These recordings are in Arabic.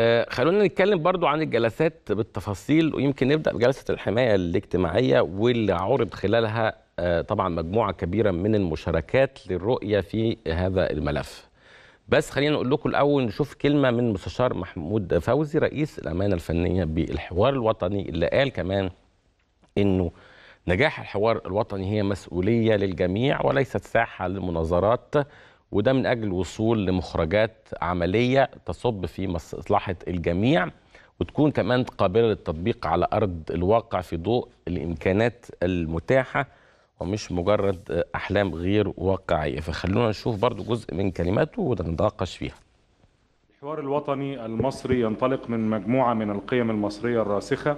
آه، خلونا نتكلم برضو عن الجلسات بالتفاصيل ويمكن نبدا بجلسه الحمايه الاجتماعيه واللي عرض خلالها آه، طبعا مجموعه كبيره من المشاركات للرؤيه في هذا الملف. بس خلينا نقول لكم الاول نشوف كلمه من مستشار محمود فوزي رئيس الامانه الفنيه بالحوار الوطني اللي قال كمان انه نجاح الحوار الوطني هي مسؤوليه للجميع وليست ساحه للمناظرات وده من أجل الوصول لمخرجات عملية تصب في مصلحة الجميع وتكون كمان قابلة للتطبيق على أرض الواقع في ضوء الإمكانات المتاحة ومش مجرد أحلام غير واقعية فخلونا نشوف برضو جزء من كلماته ونتناقش فيها الحوار الوطني المصري ينطلق من مجموعة من القيم المصرية الراسخة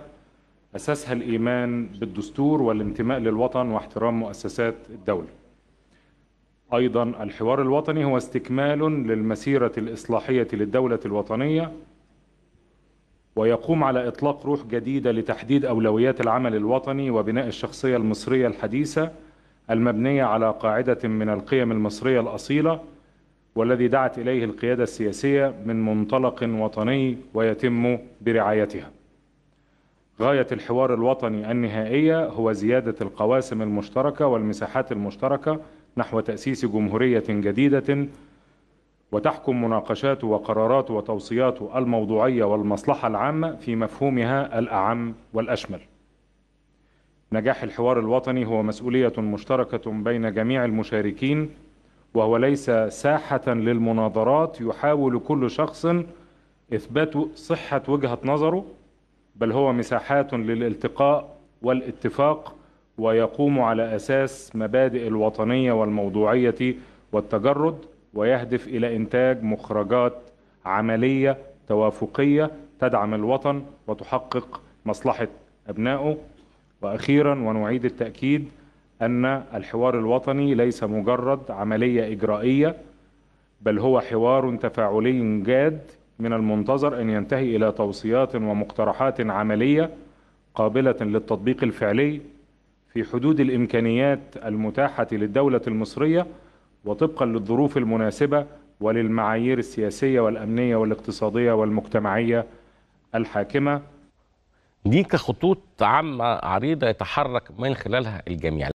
أساسها الإيمان بالدستور والانتماء للوطن واحترام مؤسسات الدولة أيضا الحوار الوطني هو استكمال للمسيرة الإصلاحية للدولة الوطنية ويقوم على إطلاق روح جديدة لتحديد أولويات العمل الوطني وبناء الشخصية المصرية الحديثة المبنية على قاعدة من القيم المصرية الأصيلة والذي دعت إليه القيادة السياسية من منطلق وطني ويتم برعايتها غاية الحوار الوطني النهائية هو زيادة القواسم المشتركة والمساحات المشتركة نحو تأسيس جمهورية جديدة وتحكم مناقشات وقرارات وتوصيات الموضوعية والمصلحة العامة في مفهومها الأعم والأشمل نجاح الحوار الوطني هو مسؤولية مشتركة بين جميع المشاركين وهو ليس ساحة للمناظرات يحاول كل شخص إثبات صحة وجهة نظره بل هو مساحات للالتقاء والاتفاق ويقوم على أساس مبادئ الوطنية والموضوعية والتجرد ويهدف إلى إنتاج مخرجات عملية توافقية تدعم الوطن وتحقق مصلحة أبنائه وأخيرا ونعيد التأكيد أن الحوار الوطني ليس مجرد عملية إجرائية بل هو حوار تفاعلي جاد من المنتظر أن ينتهي إلى توصيات ومقترحات عملية قابلة للتطبيق الفعلي في حدود الإمكانيات المتاحة للدولة المصرية وطبقا للظروف المناسبة وللمعايير السياسية والأمنية والاقتصادية والمجتمعية الحاكمة دي كخطوط عامة عريضة يتحرك من خلالها الجميع